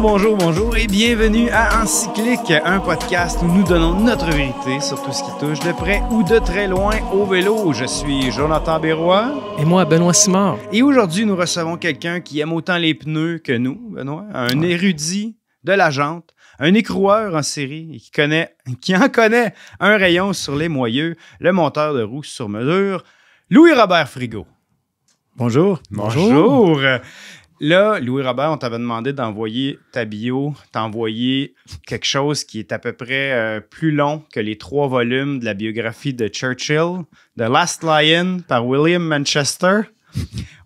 Bonjour, bonjour, et bienvenue à Encyclique, un podcast où nous donnons notre vérité sur tout ce qui touche de près ou de très loin au vélo. Je suis Jonathan Bérois. Et moi, Benoît Simard. Et aujourd'hui, nous recevons quelqu'un qui aime autant les pneus que nous, Benoît, un érudit de la jante, un écroueur en série et qui, connaît, qui en connaît un rayon sur les moyeux, le monteur de roues sur mesure, Louis-Robert Frigo. Bonjour. Bonjour. Bonjour. Là, Louis Robert, on t'avait demandé d'envoyer ta bio, t'envoyer quelque chose qui est à peu près euh, plus long que les trois volumes de la biographie de Churchill, The Last Lion par William Manchester.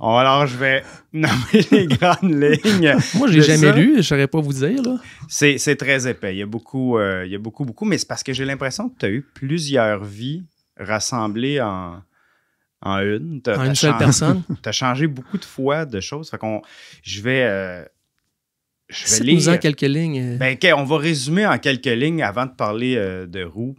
Oh, alors, je vais nommer les grandes lignes. Moi, je jamais lu, je ne saurais pas vous dire. C'est très épais. Il y a beaucoup, euh, il y a beaucoup, beaucoup, mais c'est parce que j'ai l'impression que tu as eu plusieurs vies rassemblées en, en une. seule personne. Tu as changé beaucoup de fois de choses. Fait qu'on. Je vais. Euh, je vais lire. en quelques lignes. Ben, on va résumer en quelques lignes avant de parler euh, de roues.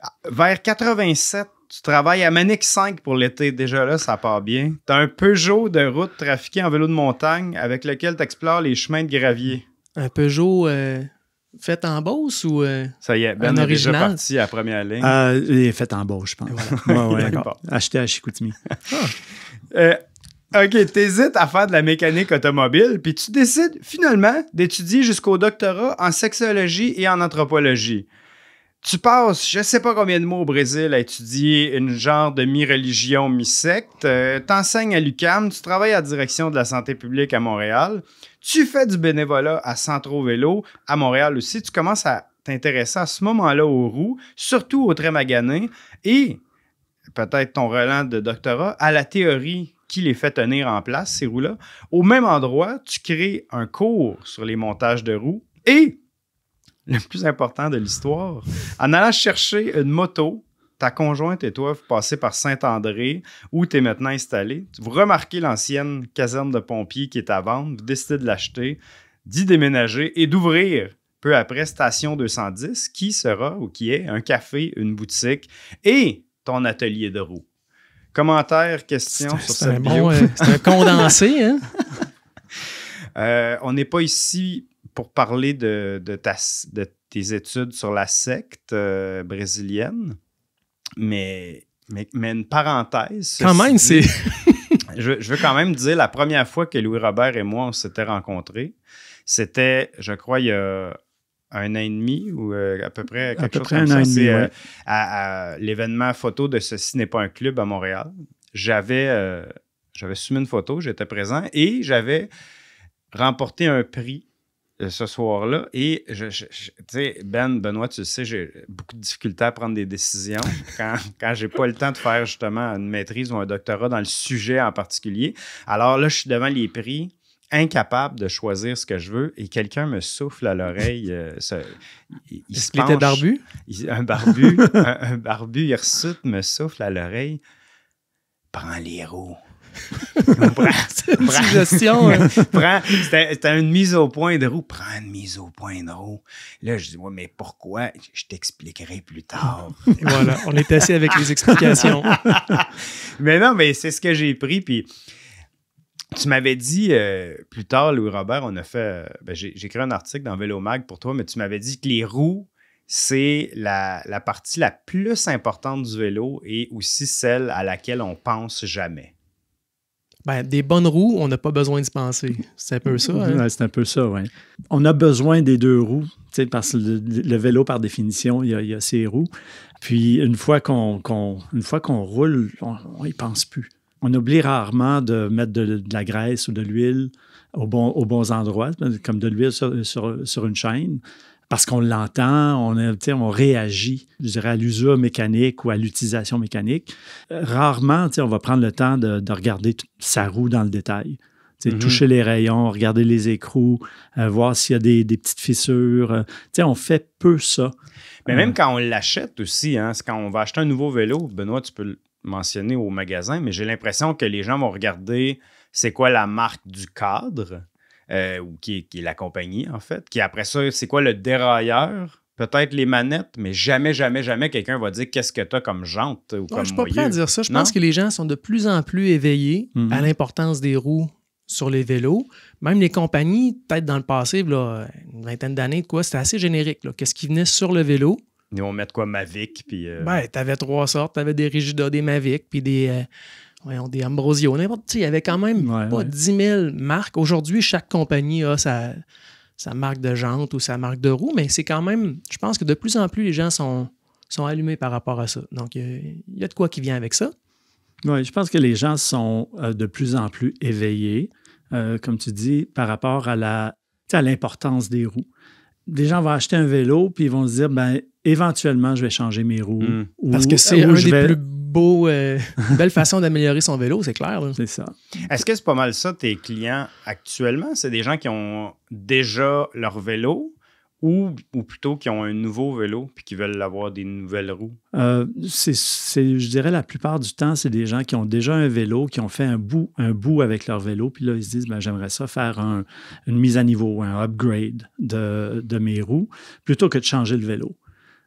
Ah, vers 87, tu travailles à Manic 5 pour l'été. Déjà là, ça part bien. Tu as un Peugeot de route trafiqué en vélo de montagne avec lequel tu explores les chemins de gravier. Un Peugeot. Euh, fait en Beauce ou euh, ça y est, ben en est Déjà à première ligne. Euh, est fait en Beauce, je pense. d'accord. Acheté à Chicoutimi. euh, OK, t'hésites à faire de la mécanique automobile, puis tu décides finalement d'étudier jusqu'au doctorat en sexologie et en anthropologie tu passes je sais pas combien de mois au Brésil à étudier une genre de mi-religion, mi-secte, Tu euh, t'enseignes à l'UCAM, tu travailles à la direction de la santé publique à Montréal, tu fais du bénévolat à Centro Vélo, à Montréal aussi, tu commences à t'intéresser à ce moment-là aux roues, surtout aux trémaganins, et peut-être ton relent de doctorat, à la théorie qui les fait tenir en place, ces roues-là. Au même endroit, tu crées un cours sur les montages de roues et le plus important de l'histoire. En allant chercher une moto, ta conjointe et toi, vous passez par Saint-André, où tu es maintenant installé. Vous remarquez l'ancienne caserne de pompiers qui est à vendre, vous décidez de l'acheter, d'y déménager et d'ouvrir peu après Station 210, qui sera ou qui est un café, une boutique et ton atelier de roue. Commentaires, questions sur cette euh, C'est un condensé, hein? euh, on n'est pas ici pour parler de, de, de tes études sur la secte euh, brésilienne, mais, mais, une parenthèse. Quand même, c'est. je, veux quand même dire la première fois que Louis Robert et moi, on s'était rencontrés, c'était, je crois, il y a un an et demi ou euh, à peu près quelque chose comme ça. An euh, à, l'événement photo de Ceci n'est pas un club à Montréal. J'avais j'avais soumis une photo, j'étais présent et j'avais remporté un prix euh, ce soir-là. Et, je, tu sais, Ben, Benoît, tu sais, j'ai beaucoup de difficultés à prendre des décisions quand, quand j'ai pas le temps de faire justement une maîtrise ou un doctorat dans le sujet en particulier. Alors là, je suis devant les prix incapable de choisir ce que je veux et quelqu'un me souffle à l'oreille. Euh, il, se était barbu? un barbu, un, barbu hirsute me souffle à l'oreille. Prends les roues c'est une suggestion. Hein. c'est C'était une mise au point de roue. Prends une mise au point de roue. Là, je dis, mais pourquoi? Je t'expliquerai plus tard. voilà, on est assis avec les explications. mais non, mais c'est ce que j'ai pris. Puis tu m'avais dit euh, plus tard, Louis-Robert, on a fait. Euh, ben, j'ai écrit un article dans Vélo Mag pour toi, mais tu m'avais dit que les roues, c'est la, la partie la plus importante du vélo et aussi celle à laquelle on pense jamais. Ben, des bonnes roues, on n'a pas besoin d'y penser. C'est un peu ça. Hein. c'est un peu ça, oui. On a besoin des deux roues, parce que le, vélo, par définition, il y a, ses roues. Puis une fois qu'on une fois qu'on roule, on n'y pense plus. On oublie rarement de mettre de, la graisse ou de l'huile au bon, aux bons endroits, comme de l'huile sur, sur, une chaîne parce qu'on l'entend, on, on réagit, à l'usure mécanique ou à l'utilisation mécanique. Euh, rarement, on va prendre le temps de, regarder sa roue dans le détail. Mhm. Toucher les rayons, regarder les écrous, euh, voir s'il y a des, petites fissures. Euh, on fait peu ça. Mais même quand on l'achète aussi, hein, quand on va acheter un nouveau vélo, Benoît, tu peux le mentionner au magasin, mais j'ai l'impression que les gens vont regarder c'est quoi la marque du cadre. Euh, ou qui est, la compagnie, en fait, qui après ça, c'est quoi le dérailleur? Peut-être les manettes, mais jamais, jamais, jamais quelqu'un va dire qu'est-ce que tu as comme jante ou quoi Je suis pas prêt à dire ça. Je pense que les gens sont de plus en plus éveillés mhm. à l'importance des roues sur les vélos. Même les compagnies, peut-être dans le passé, une vingtaine d'années, quoi, c'était assez générique. Qu'est-ce qui venait sur le vélo? Ils vont mettre quoi, Mavic? Puis, euh, Ben, trois sortes. avais des Rigida, des Mavic, puis des... Euh, voyons, des Ambrosio, n'importe. Il y avait quand même pas 10 000 marques. Aujourd'hui, chaque compagnie a sa, marque de jante ou sa marque de roue, mais c'est quand même. Je pense que de plus en plus, les gens sont, sont allumés par rapport à ça. Donc, il y, a de quoi qui vient avec ça. Oui, je pense que les gens sont euh, de plus en plus éveillés, euh, comme tu dis, par rapport à l'importance des roues des gens vont acheter un vélo, puis ils vont se dire, ben, éventuellement, je vais changer mes roues. Hmm. Parce que c'est une des plus beaux, euh, belle façon d'améliorer son vélo, c'est clair. C'est ça. Est-ce que c'est pas mal ça, tes clients actuellement? C'est des gens qui ont déjà leur vélo, ou, ou plutôt qui ont un nouveau vélo puis qui veulent avoir des nouvelles roues? Euh, je dirais la plupart du temps, c'est des gens qui ont déjà un vélo, qui ont fait un bout, un bout avec leur vélo, puis là, ils se disent, ben, j'aimerais ça faire une mise à niveau, un upgrade de, mes roues, plutôt que de changer le vélo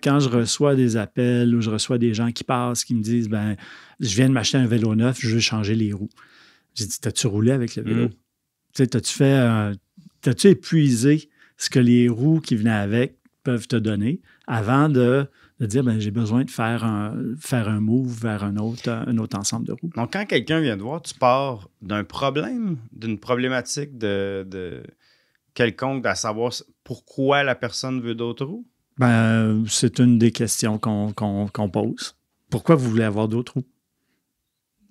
quand je reçois des appels ou je reçois des gens qui passent, qui me disent ben je viens de m'acheter un vélo neuf, je veux changer les roues. J'ai dit T'as-tu roulé avec le vélo mm. T'as-tu fait. Euh, t'as-tu épuisé ce que les roues qui venaient avec peuvent te donner avant de, dire ben, j'ai besoin de faire un, faire un move vers un autre, un autre ensemble de roues. Donc, quand quelqu'un vient te voir, tu pars d'un problème, d'une problématique de, quelconque, à savoir pourquoi la personne veut d'autres roues? Ben, c'est une des questions qu'on pose. Pourquoi vous voulez avoir d'autres roues?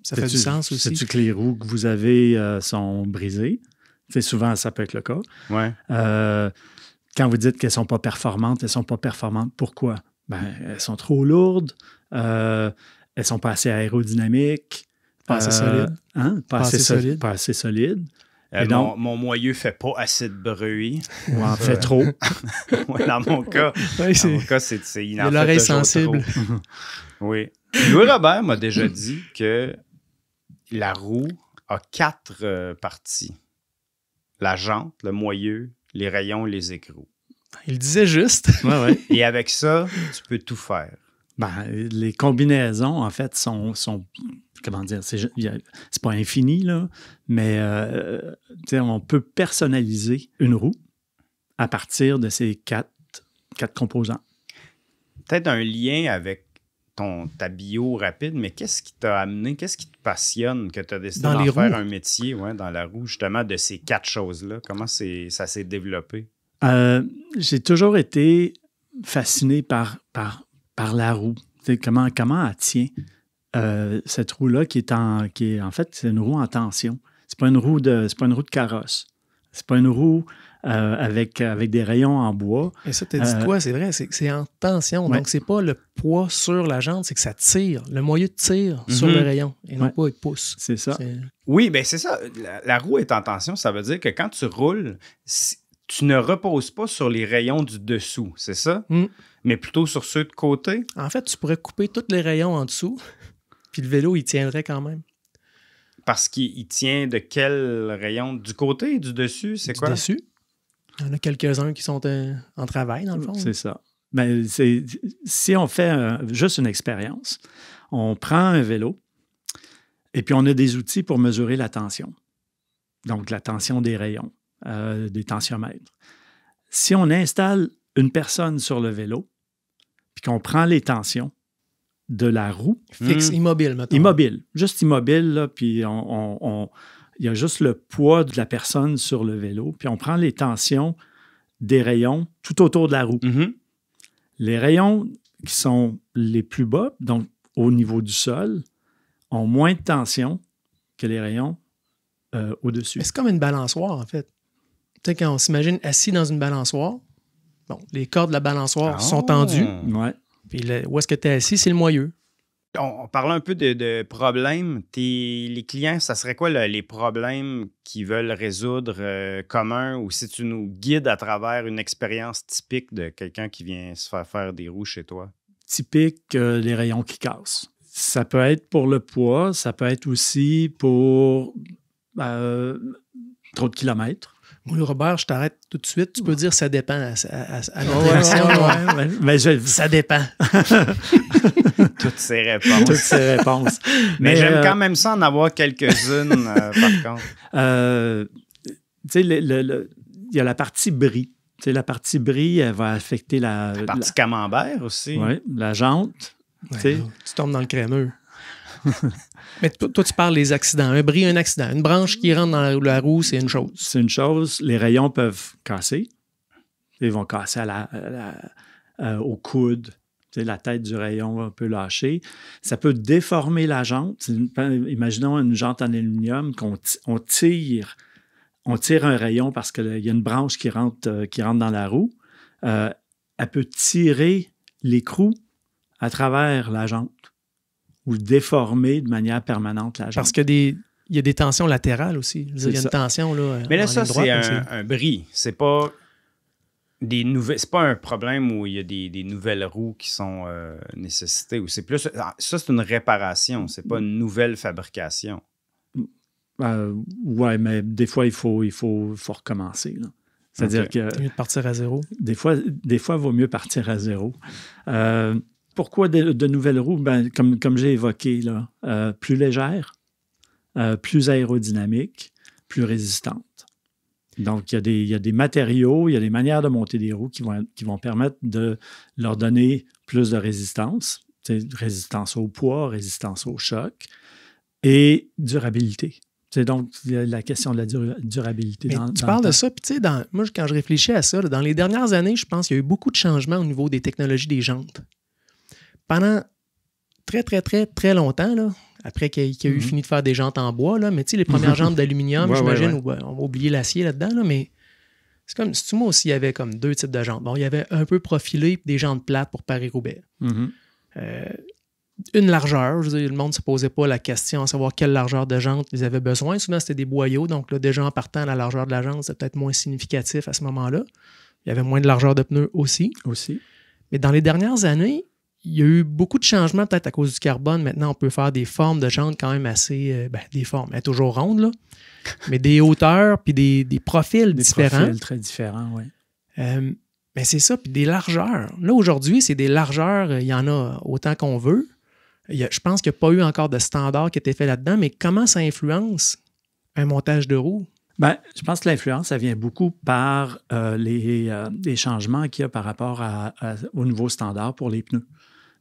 Ça fait du sens aussi. cest tu que les roues que vous avez euh, sont brisées? c'est souvent, ça peut être le cas. Euh, quand vous dites qu'elles ne sont pas performantes, elles ne sont pas performantes. Pourquoi? Ben, elles sont trop lourdes, euh, elles ne sont pas assez aérodynamiques. Pas assez euh, hein? solides. Pas, assez, solides. assez mon, moyeu moyeu fait pas assez de bruit. Ou en fait trop. dans mon cas, mon cas, c'est il l'oreille sensible. oui. Louis Robert m'a déjà dit que la roue a quatre parties la jante, le moyeu, les rayons et les écrous. Il disait juste. Et avec ça, tu peux tout faire. Ben, les combinaisons, en fait, sont, sont comment dire, c'est pas infini, là, mais euh, on peut personnaliser une roue à partir de ces quatre, quatre composants. Peut-être un lien avec ton, ta bio rapide, mais qu'est-ce qui t'a amené, qu'est-ce qui passionne, que tu as décidé de faire un métier dans la roue, justement, de ces quatre choses-là? Comment ça s'est développé? Euh, j'ai toujours été fasciné par, par, par la roue. comment, comment elle tient euh, cette roue-là qui est en, qui est, en fait, c'est une roue en tension. C'est pas pas une roue de carrosse. C'est pas une roue euh, avec, avec des rayons en bois. Et ça, tu dit euh, quoi? C'est vrai, c'est en tension. Donc, c'est pas le poids sur la jante, c'est que ça tire. Le moyeu tire mhm. sur le rayon et non pas il pousse. C'est ça. Oui, bien, c'est ça. La, roue est en tension. Ça veut dire que quand tu roules, tu ne reposes pas sur les rayons du dessous, c'est ça? Hmm. Mais plutôt sur ceux de côté? En fait, tu pourrais couper tous les rayons en dessous, puis le vélo, il tiendrait quand même parce qu'il tient de quel rayon Du côté, du dessus, c'est quoi Du Dessus. Il y en a quelques-uns qui sont euh, en, travail, dans le fond. C'est ça. Mais ben, si on fait euh, juste une expérience, on prend un vélo et puis on a des outils pour mesurer la tension. Donc, la tension des rayons, euh, des tensiomètres. Si on installe une personne sur le vélo, puis qu'on prend les tensions de la roue. Fixe, hmm. immobile maintenant. Immobile, juste immobile, là, puis on il y a juste le poids de la personne sur le vélo. Puis on prend les tensions des rayons tout autour de la roue. Mm-hmm. Les rayons qui sont les plus bas, donc au niveau du sol, ont moins de tension que les rayons euh, au-dessus. C'est comme une balançoire, en fait. Tu sais, quand on s'imagine assis dans une balançoire, bon, les cordes de la balançoire ah. sont tendues. Ouais. Puis où est-ce que tu es assis, c'est le moyeu. On, parle un peu de, problèmes. Tes, les clients, ça serait quoi les problèmes qu'ils veulent résoudre commun euh, communs ou si tu nous guides à travers une expérience typique de quelqu'un qui vient se faire faire des roues chez toi? Typique, euh, les rayons qui cassent. Ça peut être pour le poids, ça peut être aussi pour euh, trop de kilomètres. Oui, Robert, je t'arrête tout de suite. Tu peux dire ça dépend à, mais ben, Ça dépend. toutes ces réponses. toutes réponses. Mais, j'aime euh, quand même ça en avoir quelques-unes, euh, par contre. Euh, tu sais, il y a la partie brie. sais la partie brie, elle va affecter la. La partie camembert aussi. Oui, la jante. tu tombes dans le crémeux. Mais toi, tu parles des accidents. Un bris, un accident. Une branche qui rentre dans la roue, c'est une chose. C'est une chose. Les rayons peuvent casser. Ils vont casser à la, au coude, la tête du rayon un peu lâchée. Ça peut déformer la jante. Ben, imaginons une jante en aluminium qu'on tire, on tire un rayon parce qu'il y a une branche qui rentre, euh, qui rentre dans la roue. Euh, elle peut tirer l'écrou à travers la jante ou déformer de manière permanente la jante. Parce que des, il y a des tensions latérales aussi. il y a une tension là. Mais là, ça, c'est un, un, bris. C'est pas des nouvelles. C'est pas un problème où il y a des, des nouvelles roues qui sont euh, nécessitées. Ou c'est plus. Ah, ça, c'est une réparation, c'est pas une nouvelle fabrication. Oui, ben, ouais, mais des fois, il faut, il faut, recommencer. C'est-à-dire que. mieux de partir à zéro. Des fois, des fois, il vaut mieux partir à zéro. Euh, pourquoi de, nouvelles roues? Ben, comme, comme j'ai évoqué, là, euh, plus légères, plus aérodynamiques, plus résistantes. Donc, il y, a des, matériaux, il y a des manières de monter des roues qui vont, qui vont permettre de leur donner plus de résistance, résistance au poids, résistance au choc et durabilité. C'est donc la question de la durabilité. Dans, tu parles de ça, puis tu sais, moi, quand je réfléchis à ça, dans les dernières années, je pense qu'il y a eu beaucoup de changements au niveau des technologies des jantes. Pendant très, très, très, très longtemps, là, après qu'il qu a eu mhm. fini de faire des jantes en bois, là, mais tu sais, les premières jantes d'aluminium, j'imagine, euh, on va oublier l'acier là-dedans, mais c'est comme, si tu moi aussi, il y avait comme deux types de jantes. Bon, il y avait un peu profilé, des jantes plates pour Paris-Roubaix. Mhm. Euh, une largeur, je veux dire, le monde ne se posait pas la question à savoir quelle largeur de jante ils avaient besoin. Souvent, c'était des boyaux, donc déjà en partant, la largeur de la jante, c'était peut-être moins significatif à ce moment-là. Il y avait moins de largeur de pneus aussi. Aussi. Mais dans les dernières années, il y a eu beaucoup de changements, peut-être à cause du carbone. Maintenant, on peut faire des formes de jantes quand même assez. Euh, ben, des formes, toujours rondes, là, mais des hauteurs puis des, profils différents. Des profils très différents, oui. mais euh, ben, c'est ça, puis des largeurs. Là, aujourd'hui, c'est des largeurs, euh, il y en a autant qu'on veut. je pense qu'il n'y a pas eu encore de standard qui a été fait là-dedans, mais comment ça influence un montage de roue? Bien, je pense que l'influence, ça vient beaucoup par les, changements qu'il y a par rapport au nouveau standard pour les pneus.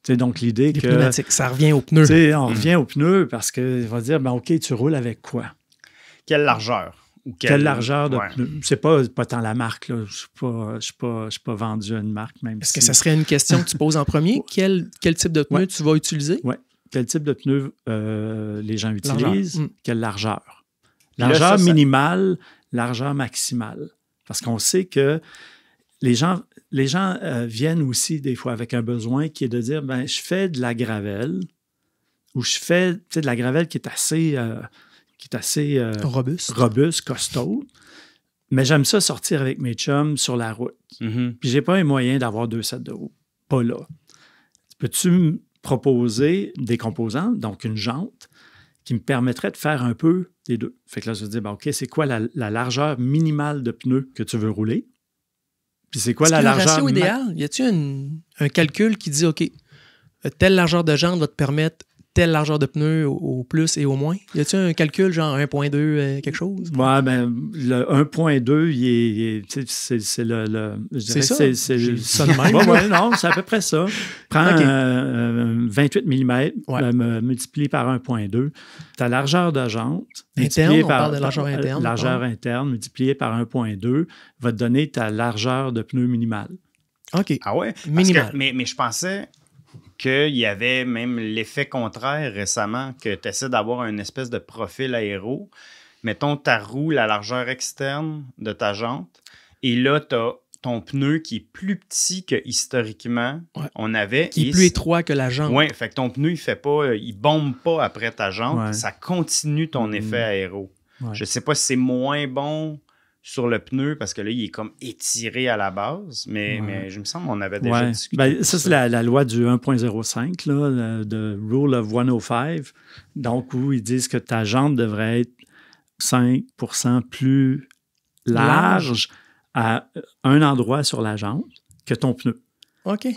C'est donc l'idée que. ça revient aux pneus. On mm. revient aux pneus parce qu'il va dire ben, OK, tu roules avec quoi Quelle largeur quelle... largeur de C'est pas, pas tant la marque. Là. Je ne suis, pas, vendu à une marque. même. Est-ce que ça serait une question que tu poses en premier quel, quel type de pneu tu vas utiliser Oui. Quel type de pneu euh, les gens utilisent mm. Quelle largeur Largeur minimale, largeur maximale. Parce qu'on sait que les gens, les gens euh, viennent aussi des fois avec un besoin qui est de dire, ben, je fais de la gravelle ou je fais de la gravelle qui est assez, euh, qui est assez euh, robuste. robuste, costaud. Mais j'aime ça sortir avec mes chums sur la route. Puis, mm-hmm. je Puis j'ai pas un moyen d'avoir deux sets de roues Pas là. Peux-tu me proposer des composants, donc une jante, qui me permettrait de faire un peu des deux? Fait que là, je me dis, ben, OK, c'est quoi la, la largeur minimale de pneus que tu veux rouler? c'est quoi la largeur? idéale Y a-t-il un calcul qui dit, OK, telle largeur de jambe va te permettre telle largeur de pneu au, plus et au moins? Y a-t-il un calcul genre 1.2 euh, quelque chose? Oui, ben, le 1.2, c'est, le. c'est ça. non, c'est à peu près ça. Prends 28 euh, mm, ben, multiplié par 1.2. Ta largeur de jante. Interne, on par, parle de largeur interne. Largeur interne multipliée par 1.2 va te donner ta largeur de pneu minimale. OK. Ah ouais? Minimale. mais je pensais qu'il y avait même l'effet contraire récemment, que tu essaies d'avoir une espèce de profil aéro. Mettons ta roue, la largeur externe de ta jante, et là, tu as ton pneu qui est plus petit que historiquement on avait. Qui est plus étroit que la jante. Oui, fait que ton pneu, il fait pas, euh, il bombe pas après ta jante, ça continue ton mm. effet aéro. Je Je sais pas si c'est moins bon sur le pneu parce que là, il est comme étiré à la base. Mais, je me sens qu'on avait déjà discuté. Ben, ça, c'est la, loi du 1.05, là, de Rule of 105. Donc, où ils disent que ta jambe devrait être 5 plus large, large à un endroit sur la jambe que ton pneu. OK.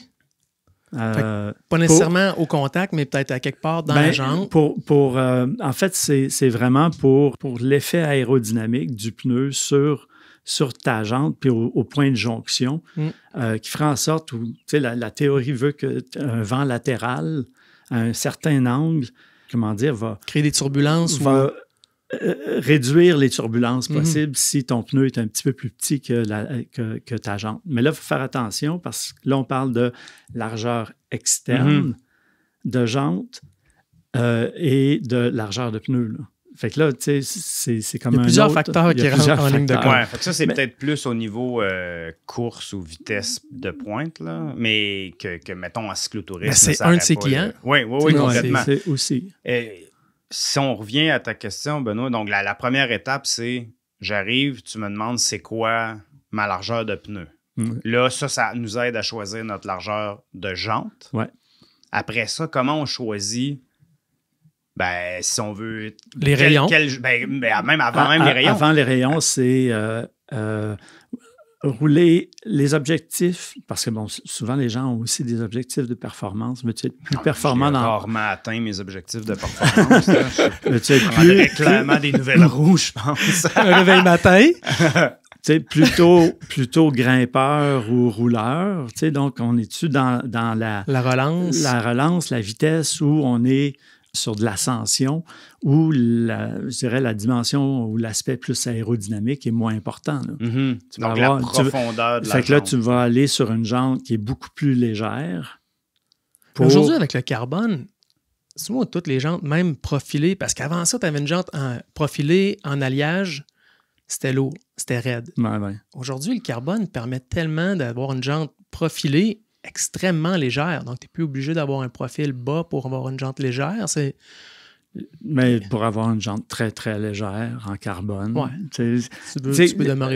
Euh, pas nécessairement au contact, mais peut-être à quelque part dans la ben, jambe. Pour, euh, en fait, c'est vraiment pour, pour l'effet aérodynamique du pneu sur, sur ta jante, puis au, point de jonction, mm. euh, qui fera en sorte où la, la théorie veut qu'un vent latéral à un certain angle, comment dire, va créer des turbulences. ou euh, réduire les turbulences mhm. possibles si ton pneu est un petit peu plus petit que, ta jante. Mais là, il faut faire attention parce que là, on parle de largeur externe mhm. de jante euh, et de largeur de pneu. Fait que là, tu sais, c'est comme un. plusieurs facteurs qui rentrent en ligne de compte. ça, c'est peut-être plus au niveau euh, course ou vitesse de pointe, là, mais que, mettons, en cyclotourisme. c'est un de ses clients. Oui, oui, oui, complètement. aussi si on revient à ta question, Benoît, donc la, première étape, c'est j'arrive, tu me demandes c'est quoi ma largeur de pneu. Là, ça, ça nous aide à choisir notre largeur de jante. Après ça, comment on choisit ben, si on veut. Les rayons. Ben, ben, même avant ah, les ah, rayons. Avant les rayons, c'est euh, euh, rouler les objectifs, parce que bon, souvent les gens ont aussi des objectifs de performance. mais tu es plus ah, performant dans. rarement atteint mes objectifs de performance. tu des nouvelles rouges, je pense. Un réveil matin. tu sais, plutôt, plutôt grimpeur ou rouleur. Tu sais, donc, on est-tu dans, dans la, la relance? La relance, la vitesse où on est sur de l'ascension où la, je dirais la dimension ou l'aspect plus aérodynamique est moins important. Mm-hmm. tu vas Donc, la profondeur de la Fait que là, tu vas aller sur une jante qui est beaucoup plus légère. Aujourd'hui, avec le carbone, souvent toutes les jantes, même profilées, parce qu'avant ça, tu avais une jante profilée en alliage, c'était lourd, c'était raide. Aujourd'hui, le carbone permet tellement d'avoir une jante profilée extrêmement légère. Donc, tu n'es plus obligé d'avoir un profil bas pour avoir une jante légère. C'est. Mais pour avoir une jante très, très légère en carbone. Tu, peux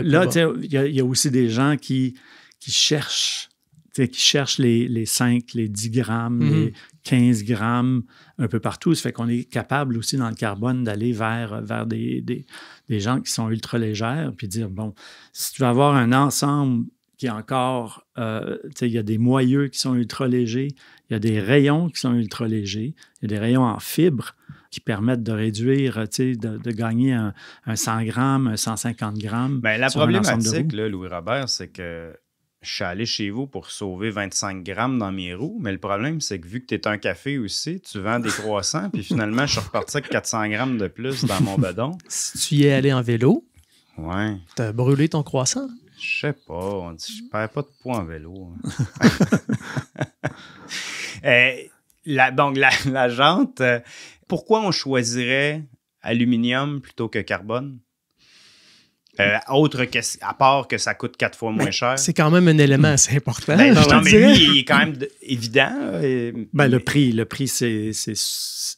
Là, il y, a aussi des gens qui, qui cherchent qui cherchent les, 5, les 10 grammes, mm-hmm. les 15 grammes un peu partout. Ça fait qu'on est capable aussi dans le carbone d'aller vers, vers des, des, gens qui sont ultra légères puis dire, bon, si tu veux avoir un ensemble encore, euh, il y a des moyeux qui sont ultra légers, il y a des rayons qui sont ultra légers, il y a des rayons en fibre qui permettent de réduire, de, de gagner un, 100 grammes, un 150 grammes. Bien, la problématique, Louis Robert, c'est que je suis allé chez vous pour sauver 25 grammes dans mes roues, mais le problème, c'est que vu que tu es un café aussi, tu vends des croissants, puis finalement, je suis reparti avec 400 grammes de plus dans mon bedon. Si tu y es allé en vélo, ouais. tu as brûlé ton croissant. Je sais pas. On dit, je mm. perds pas de poids en vélo. Hein. Euh, donc, la, jante, euh, pourquoi on choisirait aluminium plutôt que carbone? Euh, autre que, à part que ça coûte quatre fois moins cher. C'est quand même un hmm. élément assez important. Ben, non, mais lui, il est quand même évident. Ben, le prix, le prix c'est.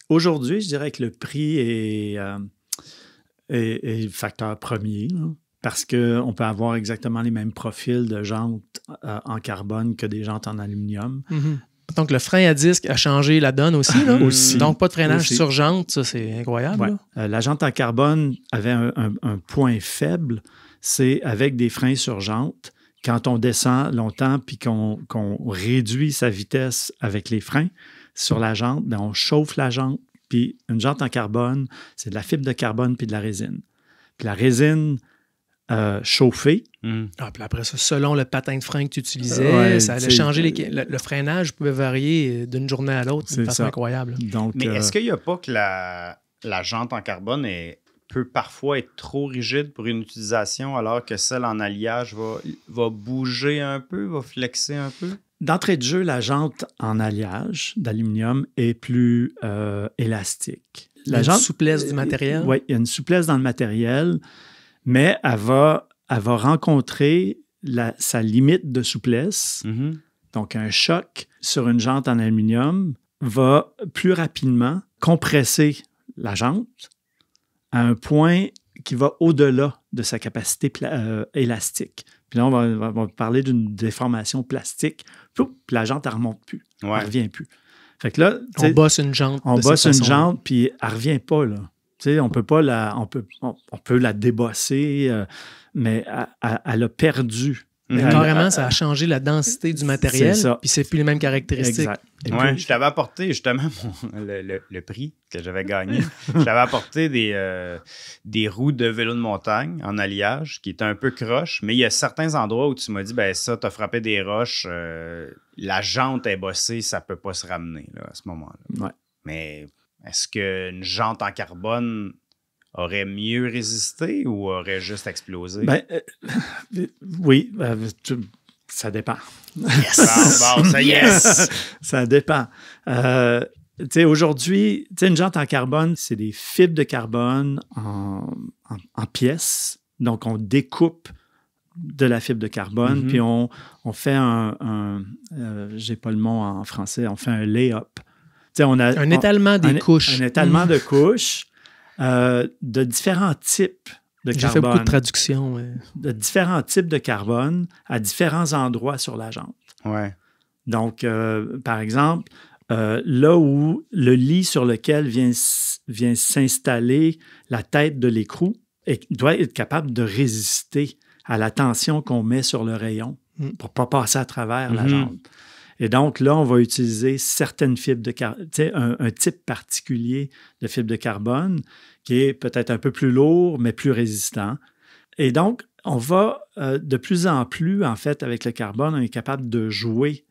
Aujourd'hui, je dirais que le prix est, le facteur premier parce qu'on peut avoir exactement les mêmes profils de jantes euh, en carbone que des jantes en aluminium. Mm-hmm. Donc, le frein à disque a changé la donne aussi. Là. Donc, pas de freinage sur jante, ça, c'est incroyable. Euh, la jante en carbone avait un, point faible, c'est avec des freins sur jante, quand on descend longtemps puis qu'on réduit sa vitesse avec les freins sur la jante, ben, on chauffe la jante. Puis une jante en carbone, c'est de la fibre de carbone puis de la résine. Puis la résine, chauffer euh, chauffé. Mm. Ah, après ça, selon le patin de frein que tu utilisais, ça allait changer. Euh, le, freinage pouvait varier d'une journée à l'autre C'est incroyable. Mais euh, est-ce qu'il n'y a pas que la, jante en carbone peut parfois être trop rigide pour une utilisation alors que celle en alliage va, bouger un peu, va flexer un peu? D'entrée de jeu, la jante en alliage d'aluminium est plus élastique. La souplesse du matériel? Oui, il y a une souplesse dans le matériel mais elle va, rencontrer sa limite de souplesse. Mm-hmm. Donc, un choc sur une jante en aluminium va plus rapidement compresser la jante à un point qui va au-delà de sa capacité euh, élastique. Puis là, on va, parler d'une déformation plastique. Puis la jante, elle remonte plus. Elle Elle revient plus. Fait là, on bosse une jante. On bosse une jante, puis elle revient pas, là on peut pas la, on peut, on, peut la débosser, euh, mais elle a perdu. Mais ça a changé la densité du matériel, puis c'est plus les mêmes caractéristiques. Exact. je t'avais apporté justement le, prix que j'avais gagné. je t'avais apporté des, euh, des roues de vélo de montagne en alliage qui étaient un peu croche, mais il y a certains endroits où tu m'as dit ben ça, t'as frappé des roches, euh, la jante est bossée, ça peut pas se ramener à ce moment-là. Ouais. Mais est-ce qu'une jante en carbone aurait mieux résisté ou aurait juste explosé? Ben, euh, oui, euh, ça dépend. Yes! ça, dépend. Euh, aujourd'hui, une jante en carbone, c'est des fibres de carbone en, pièces. Donc, on découpe de la fibre de carbone, mm-hmm. puis on, fait un, un j'ai pas le mot en français, on fait un lay-up un étalement des couches. Un étalement mm. de couches euh, de différents types de carbone. J'ai fait beaucoup de traductions. De différents types de carbone à différents endroits sur la jante. Ouais. Donc, euh, par exemple, euh, là où le lit sur lequel vient, s'installer la tête de l'écrou doit être capable de résister à la tension qu'on met sur le rayon mm. pour ne pas passer à travers la mm-hmm. jante. Et donc là, on va utiliser certaines fibres de carbone, un, type particulier de fibre de carbone qui est peut-être un peu plus lourd, mais plus résistant. Et donc, on va euh, de plus en plus, en fait, avec le carbone, on est capable de jouer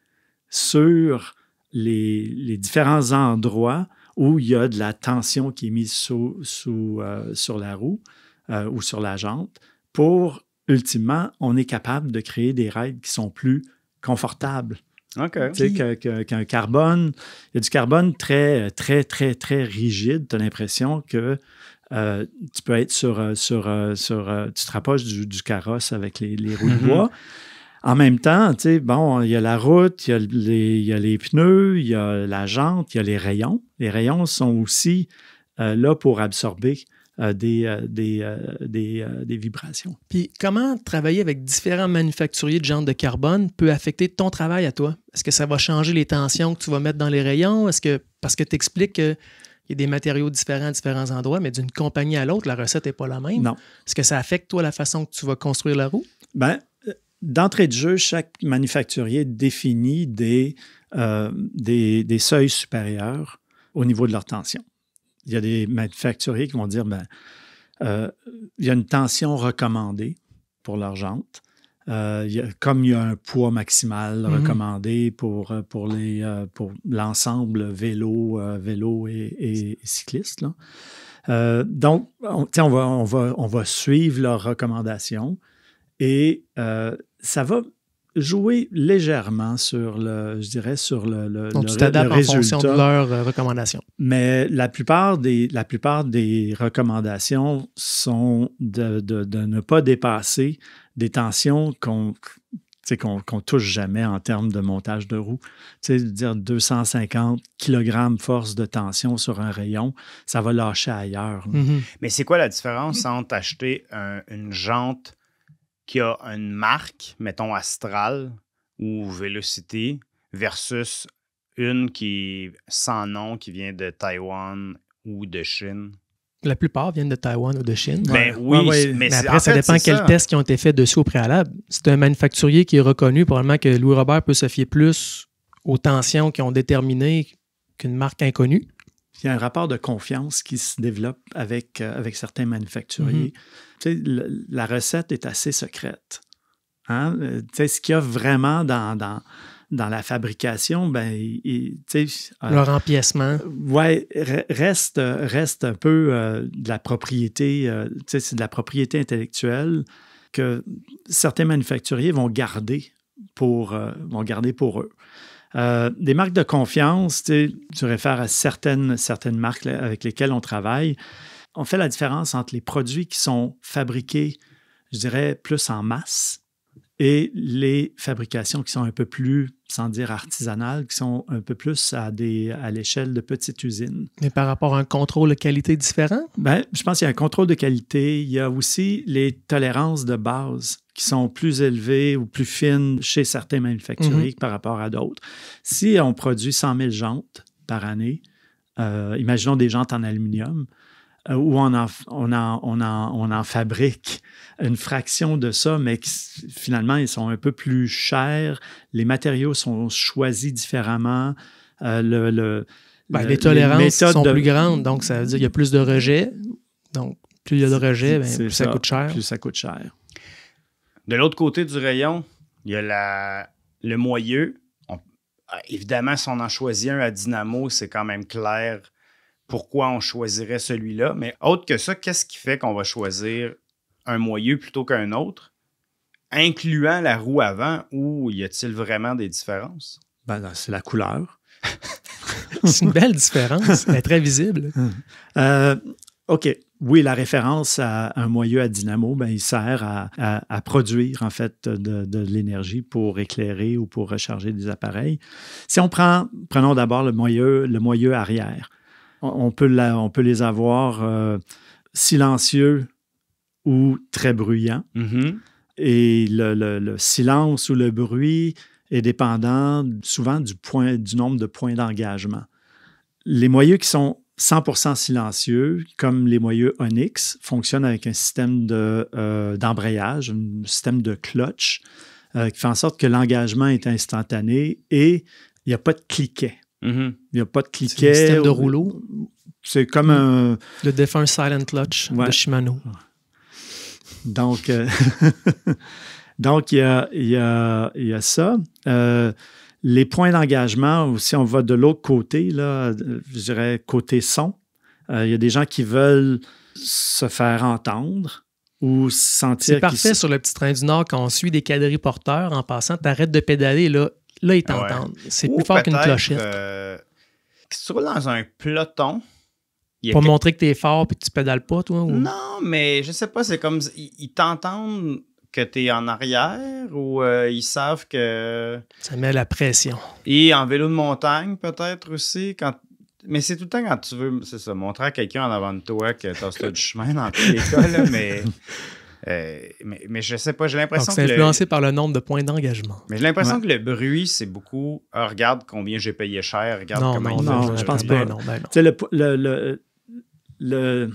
sur les, différents endroits où il y a de la tension qui est mise euh, sur la roue euh, ou sur la jante pour, ultimement, on est capable de créer des règles qui sont plus confortables qu'un carbone, il y a du carbone très, très, très, très rigide. Tu as l'impression que euh, tu peux être sur, euh, sur, euh, sur, tu te rapproches du, carrosse avec les, roues de mm-hmm. bois. En même temps, tu bon, il y a la route, il y a, les, il les pneus, il y a la jante, il y a les rayons. Les rayons sont aussi là pour absorber euh, euh, euh, des, vibrations. Puis comment travailler avec différents manufacturiers de jantes de carbone peut affecter ton travail à toi? Est-ce que ça va changer les tensions que tu vas mettre dans les rayons? Est-ce que parce que tu expliques qu'il y a des matériaux différents à différents endroits, mais d'une compagnie à l'autre, la recette n'est pas la même. Non. Est-ce que ça affecte toi la façon que tu vas construire la roue? Ben, d'entrée de jeu, chaque manufacturier définit des, des, des seuils supérieurs au niveau de leur tension il y a des manufacturiers qui vont dire ben, euh, il y a une tension recommandée pour leur jante. Euh, comme il y a un poids maximal mhm. recommandé pour, euh, pour, les, pour l'ensemble vélo, vélo et, et, cycliste. donc, on, va, on, va, on va suivre leurs recommandations et ça va jouer légèrement sur le, je dirais, sur le, le, Donc, tu t'adaptes en fonction de leurs euh, recommandations. Mais la plupart des, la plupart des recommandations sont de, ne pas dépasser des tensions qu'on touche jamais en termes de montage de roue. Tu sais, dire 250 kg force de tension sur un rayon, ça va lâcher ailleurs. Mm-hmm. Mais c'est quoi la différence entre acheter une jante qui a une marque, mettons Astral ou Velocity, versus une qui sans nom qui vient de Taïwan ou de Chine? La plupart viennent de Taïwan ou de Chine. Ben mais oui, mais, après, ça dépend quels tests qui ont été faits dessus au préalable. C'est un manufacturier qui est reconnu. Probablement que Louis Robert peut se fier plus aux tensions qui ont déterminé qu'une marque inconnue il y a un rapport de confiance qui se développe avec, euh, avec certains manufacturiers. Mhm. la recette est assez secrète. Hein? Euh, ce qu'il y a vraiment dans, la fabrication, ben, euh, leur empiècement. Oui, reste, reste un peu de la propriété, c'est de la propriété intellectuelle que certains manufacturiers vont garder pour, vont garder pour eux. Euh, des marques de confiance, tu réfères à certaines marques avec lesquelles on travaille. On fait la différence entre les produits qui sont fabriqués, je dirais, plus en masse et les fabrications qui sont un peu plus, sans dire artisanales, qui sont un peu plus à, l'échelle de petites usines. Mais par rapport à un contrôle de qualité différent? Ben, je pense qu'il y a un contrôle de qualité. Il y a aussi les tolérances de base qui sont plus élevées ou plus fines chez certains manufacturiers mhm. par rapport à d'autres. Si on produit 100 000 jantes par année, euh, imaginons des jantes en aluminium, euh, où on en, on, fabrique une fraction de ça, mais finalement, ils sont un peu plus chers. Les matériaux sont choisis différemment. Euh, ben, les tolérances sont plus grandes, donc ça veut dire qu'il y a plus de rejets. Donc, plus il y a de rejets, ben, plus ça, coûte cher. Plus ça coûte cher. De l'autre côté du rayon, il y a le moyeu. évidemment, si on en choisit un à Dynamo, c'est quand même clair pourquoi on choisirait celui-là. Mais autre que ça, qu'est-ce qui fait qu'on va choisir un moyeu plutôt qu'un autre, incluant la roue avant, ou y a-t-il vraiment des différences? Ben, c'est la couleur. c'est une belle différence, mais très visible. Hum. Euh, OK. Oui, la référence à un moyeu à dynamo, ben, il sert à, produire en fait de, de l'énergie pour éclairer ou pour recharger des appareils. Si on prend, prenons d'abord le moyeu, le moyeu arrière on peut, les avoir euh, silencieux ou très bruyants. Mm-hmm. Et le, silence ou le bruit est dépendant souvent du, nombre de points d'engagement. Les moyeux qui sont 100% silencieux, comme les moyeux Onyx, fonctionnent avec un système euh, d'embrayage, un système de clutch, euh, qui fait en sorte que l'engagement est instantané et il n'y a pas de cliquet. Mm-hmm. Il n'y a pas de cliquet. C'est système de rouleau. C'est comme un. Le défunt Silent Clutch de Shimano. Donc, euh, donc il, y a, ça. Euh, les points d'engagement, si on va de l'autre côté, là, je dirais côté son, euh, il y a des gens qui veulent se faire entendre ou sentir. C'est parfait sur le petit train du Nord quand on suit des quadriporteurs en passant, t'arrêtes de pédaler, là, Là, ils t'entendent. C'est plus fort qu'une clochette. Euh, tu roules dans un peloton. Pour montrer que tu es fort et que tu pédales pas, toi? Ou... Non, mais je sais pas, c'est comme. Ils, t'entendent que tu es en arrière ou euh, ils savent que. Ça met la pression. Et en vélo de montagne, peut-être aussi, quand mais c'est tout le temps quand tu veux, c'est ça, montrer à quelqu'un en avant de toi que t'as du chemin dans tous les cas, mais euh, mais, mais, je sais pas, j'ai l'impression que. C'est influencé par le nombre de points d'engagement. Mais j'ai l'impression que le bruit, c'est beaucoup. Ah, regarde combien j'ai payé cher, regarde non, comment non, il non, je pense pas. non, ben le, le, le,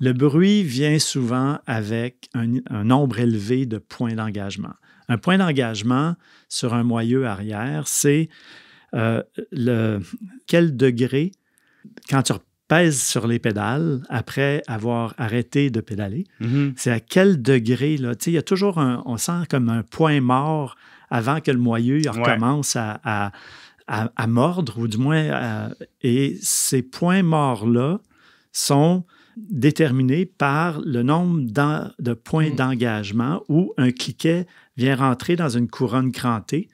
le, bruit vient souvent avec un, un nombre élevé de points d'engagement. Un point d'engagement sur un moyeu arrière, c'est euh, le, quel degré, quand tu pèse sur les pédales après avoir arrêté de pédaler, mm-hmm. c'est à quel degré, il y a toujours on sent comme un point mort avant que le moyeu recommence à, à, mordre, ou du moins, et ces points morts-là sont déterminés par le nombre de points mm. d'engagement où un cliquet vient rentrer dans une couronne crantée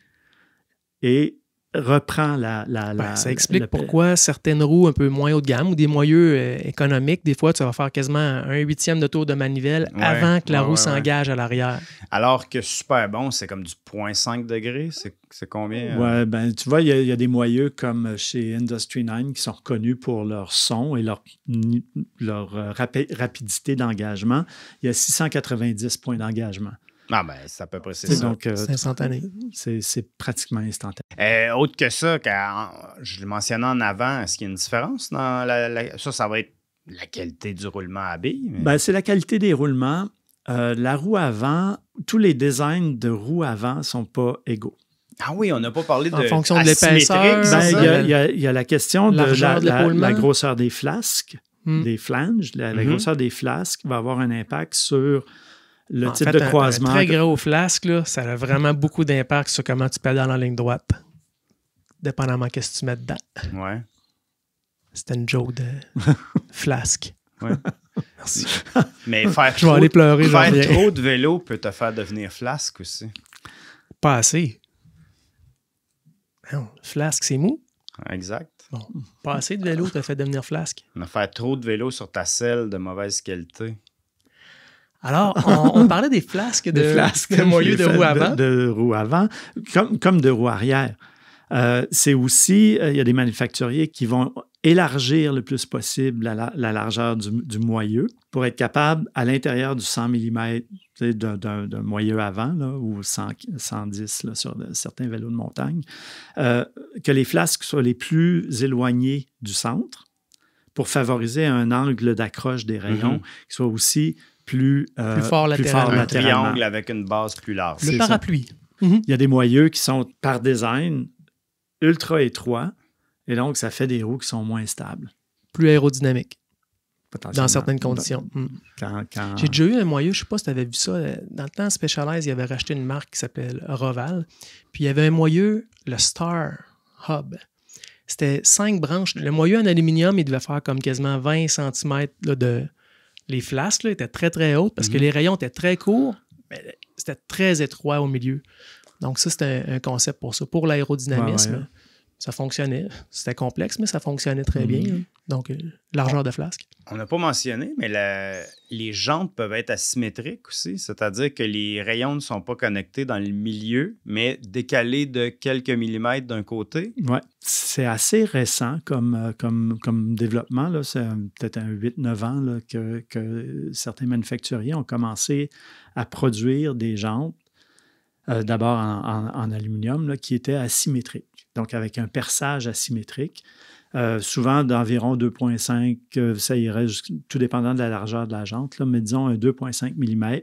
et reprend ben, la... ça explique pourquoi certaines roues un peu moins haut de gamme ou des moyeux euh, économiques, des fois, tu vas faire quasiment un huitième de tour de manivelle avant que la roue s'engage à l'arrière. Alors que super bon, c'est comme du 0.5 degré, c'est combien? Euh? Oui, ben, tu vois, il y, a des moyeux comme chez Industry Nine qui sont reconnus pour leur son et leur, euh, rapidité d'engagement. Il y a 690 points d'engagement. Non ah, ben, c'est à peu près c'est ça. Donc, euh, c'est instantané. C'est pratiquement instantané. Euh, autre que ça, car je le mentionnais en avant, est-ce qu'il y a une différence dans ça, ça va être la qualité du roulement à billes? Ben, c'est la qualité des roulements. Euh, la roue avant, tous les designs de roue avant ne sont pas égaux. Ah oui, on n'a pas parlé de. En fonction de l'épaisseur. Ben, il y, y, a la question de la, grosseur des flasques, hmm. des flanges. La, mhm. grosseur des flasques va avoir un impact sur le type de croisement. Un, très gros flasque, là, ça a vraiment mm-hmm. beaucoup d'impact sur comment tu dans la ligne droite, dépendamment de ce que tu mets dedans. Ouais. C'était une joke de flasque. Ouais. Merci. Mais faire, trop, de vélo peut te faire devenir flasque aussi. Pas assez. Ben non, flasque, c'est mou. Exact. Bon, pas assez de vélo te fait devenir flasque. Mais faire trop de vélo sur ta selle de mauvaise qualité. Alors, on, parlait des flasques de, des flasques, de de roue avant. De, roue avant, comme, de roue arrière. Euh, c'est aussi, euh, il y a des manufacturiers qui vont élargir le plus possible la, largeur du, moyeu pour être capable, à l'intérieur du 100 mm d'un moyeu avant, ou 110 sur certains vélos de montagne, euh, que les flasques soient les plus éloignées du centre pour favoriser un angle d'accroche des rayons mm-hmm. qui soit aussi euh, plus, fort latéralement. triangle avec une base plus large. Le parapluie. Mhm. Il y a des moyeux qui sont, par design, ultra étroits, et donc ça fait des roues qui sont moins stables. Plus aérodynamiques. Dans certaines conditions. Mhm. J'ai déjà eu un moyeu, je ne sais pas si tu avais vu ça. Euh, dans le temps, Specialized, il avait racheté une marque qui s'appelle Roval. Puis il y avait un moyeu, le Star Hub. C'était cinq branches. Le moyeu en aluminium, il devait faire comme quasiment 20 cm de, les flasques là, étaient très, très hautes parce que mhm. les rayons étaient très courts, mais c'était très étroit au milieu. Donc, ça, c'était un, concept pour ça. Pour l'aérodynamisme, ça fonctionnait. C'était complexe, mais ça fonctionnait très mhm. bien donc euh, largeur de flasque. On n'a pas mentionné, mais les jantes peuvent être asymétriques aussi, c'est-à-dire que les rayons ne sont pas connectés dans le milieu, mais décalés de quelques millimètres d'un côté. Oui, c'est assez récent comme, euh, développement. C'est peut-être un 8-9 ans que, certains manufacturiers ont commencé à produire des jantes, euh, d'abord en, aluminium, qui étaient asymétriques, donc avec un perçage asymétrique. Euh, souvent d'environ 2,5, euh, ça irait tout dépendant de la largeur de la jante, mais disons un 2,5 mm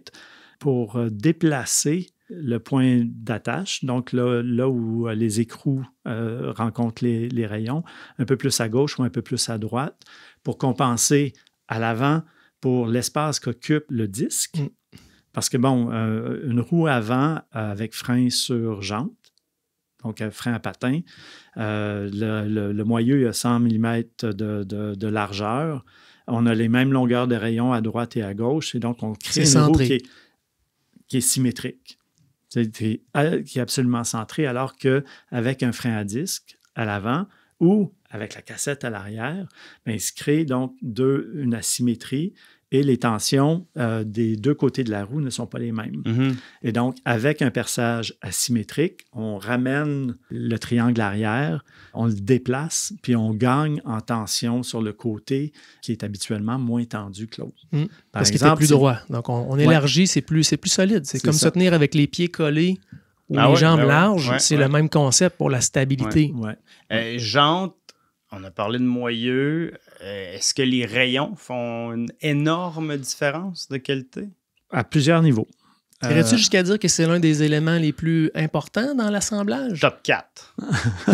pour euh, déplacer le point d'attache, donc là, où les écrous rencontrent les, rayons, un peu plus à gauche ou un peu plus à droite, pour compenser à l'avant pour l'espace qu'occupe le disque. Mm. Parce que, bon, une roue avant avec frein sur jante, donc un frein à patin. Euh, le, moyeu a 100 mm de, largeur. On a les mêmes longueurs de rayon à droite et à gauche. Et donc, on crée un roue qui est, symétrique, euh, qui est, absolument centré, alors qu'avec un frein à disque à l'avant ou avec la cassette à l'arrière, ben, il se crée donc deux, une asymétrie et les tensions euh, des deux côtés de la roue ne sont pas les mêmes. Mm-hmm. Et donc, avec un perçage asymétrique, on ramène le triangle arrière, on le déplace, puis on gagne en tension sur le côté qui est habituellement moins tendu que l'autre. Mm. Parce qu'il est plus droit. Donc, on, élargit, c'est plus, plus solide. C'est comme se tenir avec les pieds collés ou ah les jambes ben larges. c'est le même concept pour la stabilité. Euh, on a parlé de moyeux. Euh, est-ce que les rayons font une énorme différence de qualité? À plusieurs niveaux. Irais-tu euh, jusqu'à dire que c'est l'un des éléments les plus importants dans l'assemblage? Top 4.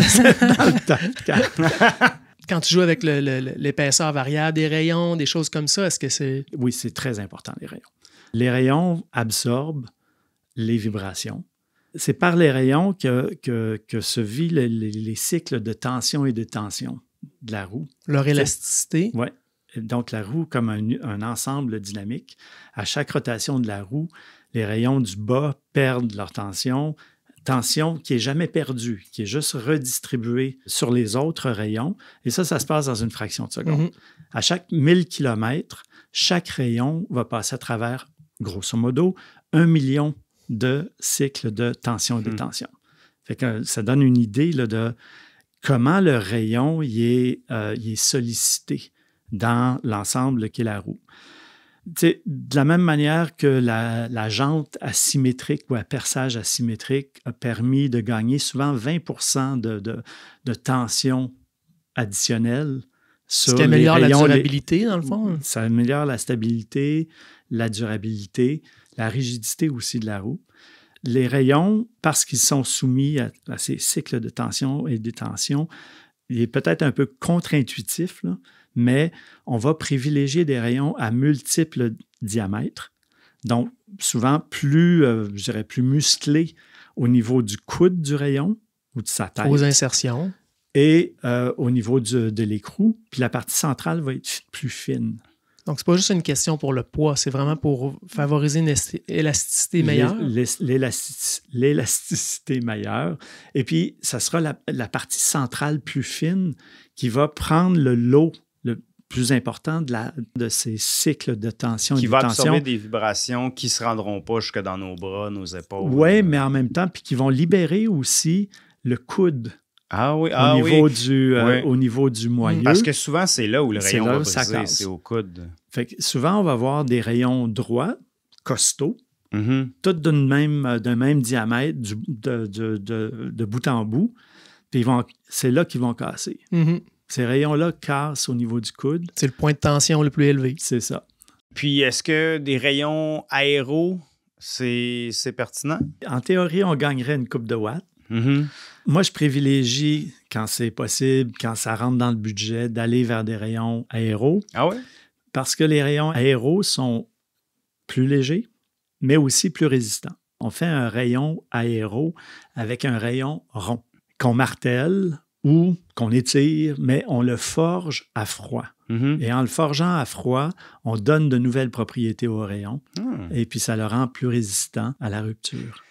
top 4. Quand tu joues avec l'épaisseur variable des rayons, des choses comme ça, est-ce que c'est. Oui, c'est très important, les rayons. Les rayons absorbent les vibrations. C'est par les rayons que, se vivent les cycles de tension et de tension de la roue. Leur élasticité. Oui. Donc, la roue comme un, ensemble dynamique. À chaque rotation de la roue, les rayons du bas perdent leur tension, tension qui est jamais perdue, qui est juste redistribuée sur les autres rayons. Et ça, ça se passe dans une fraction de seconde. Mm-hmm. À chaque 1000 km, chaque rayon va passer à travers, grosso modo, un million de cycles de tension et de mm. tension. Fait que ça donne une idée de comment le rayon y euh, est, sollicité dans l'ensemble qui est la roue. C'est de la même manière que la, jante asymétrique ou un perçage asymétrique a permis de gagner souvent 20 de, tension additionnelle sur Ce qui améliore la durabilité, dans le fond. Hein? Ça améliore la stabilité, la durabilité, la rigidité aussi de la roue les rayons, parce qu'ils sont soumis à, ces cycles de tension et de détention, il est peut-être un peu contre-intuitif, mais on va privilégier des rayons à multiples diamètres. Donc, souvent plus, euh, plus musclés au niveau du coude du rayon ou de sa tête. Aux insertions. Et euh, au niveau de l'écrou. Puis la partie centrale va être plus fine. Donc, ce n'est pas juste une question pour le poids, c'est vraiment pour favoriser une élasticité meilleure. L'élasticité meilleure. Et puis, ça sera la, partie centrale plus fine qui va prendre le lot le plus important de, la, de ces cycles de tension. Qui va absorber des vibrations qui se rendront pas jusque dans nos bras, nos épaules. Oui, mais en même temps, puis qui vont libérer aussi le coude. Ah, ah euh, au niveau Du, Au niveau du moyen. Parce que souvent, c'est là où le rayon c'est au coude. Fait que souvent, on va avoir des rayons droits, costauds, mm-hmm. tous euh, d'un même, diamètre de, bout en bout. Puis c'est là qu'ils vont casser. Mm-hmm. Ces rayons-là cassent au niveau du coude. C'est le point de tension le plus élevé. C'est ça. Puis est-ce que des rayons aéro, c'est pertinent? En théorie, on gagnerait une coupe de watts. Mm-hmm. Moi, je privilégie, quand c'est possible, quand ça rentre dans le budget, d'aller vers des rayons aéro. Ah ouais? parce que les rayons aéros sont plus légers, mais aussi plus résistants. On fait un rayon aéro avec un rayon rond qu'on martèle ou qu'on étire, mais on le forge à froid. Mm-hmm. Et en le forgeant à froid, on donne de nouvelles propriétés au rayon hmm. et puis ça le rend plus résistant à la rupture.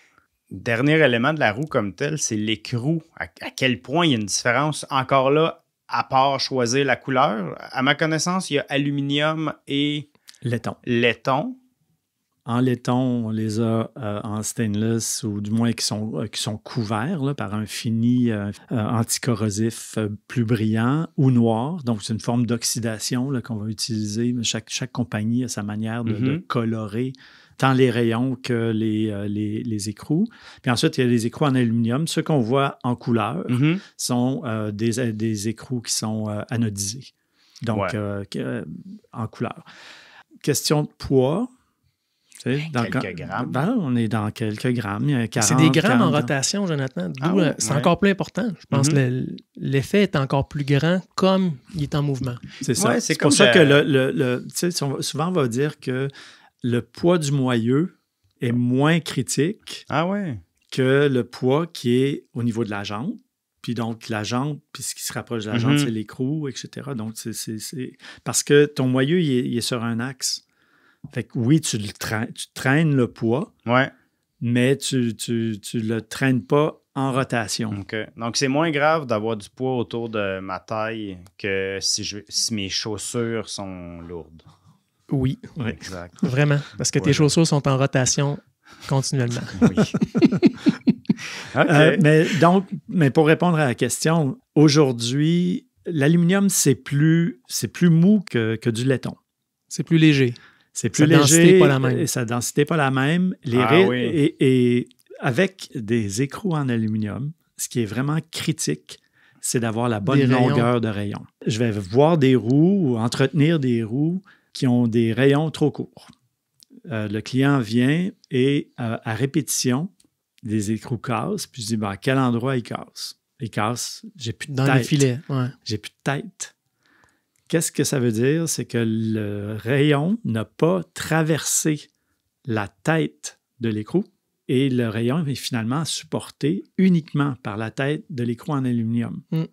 Dernier élément de la roue comme tel, c'est l'écrou. à quel point il y a une différence encore là à part choisir la couleur. À ma connaissance, il y a aluminium et laiton. Laiton. En laiton, on les a euh, en stainless ou du moins qui sont, euh, qui sont couverts par un fini euh, anticorrosif plus brillant ou noir. Donc, c'est une forme d'oxydation qu'on va utiliser. Chaque, chaque compagnie a sa manière de mm-hmm. colorer tant les rayons que euh, les, les, écrous. Puis ensuite, il y a les écrous en aluminium. Ceux qu'on voit en couleur mm-hmm. sont euh, des, euh, des, écrous qui sont anodisés, donc en couleur. Question de poids. Ben, quelques grammes. Ben, on est dans quelques grammes. C'est des grammes en rotation, Jonathan. Ah c'est encore plus important. Je pense mm-hmm. que l'effet est encore plus grand comme il est en mouvement. C'est ça. c'est pour ça que le souvent, on va dire que le poids du moyeu est ah. moins critique ah que le poids qui est au niveau de la jambe. Puis donc, la jambe, puis ce qui se rapproche de la jambe, mhm. c'est l'écrou, etc. Donc, c'est. Parce que ton moyeu, il est, sur un axe. Fait que oui, tu, traînes, le poids. Mais tu, ne le traînes pas en rotation. Donc, c'est moins grave d'avoir du poids autour de ma taille que si mes chaussures sont lourdes. Oui. Exact. Vraiment. Parce que tes chaussures sont en rotation continuellement. Oui. Euh, mais donc, mais pour répondre à la question, aujourd'hui, l'aluminium, c'est plus, c'est plus mou que, du laiton. C'est plus léger. C'est plus léger. la Et sa densité n'est pas la même. ah, oui. et, avec des écrous en aluminium, ce qui est vraiment critique, c'est d'avoir la bonne longueur de rayon. Je vais voir des roues ou entretenir des roues qui ont des rayons trop courts. Euh, le client vient et euh, à répétition, les écrous cassent, puis je dis ben, à quel endroit ils cassent Ils cassent, j'ai plus de Dans tête. Dans les filets, J'ai plus de tête. Qu'est-ce que ça veut dire C'est que le rayon n'a pas traversé la tête de l'écrou et le rayon est finalement supporté uniquement par la tête de l'écrou en aluminium. Mm.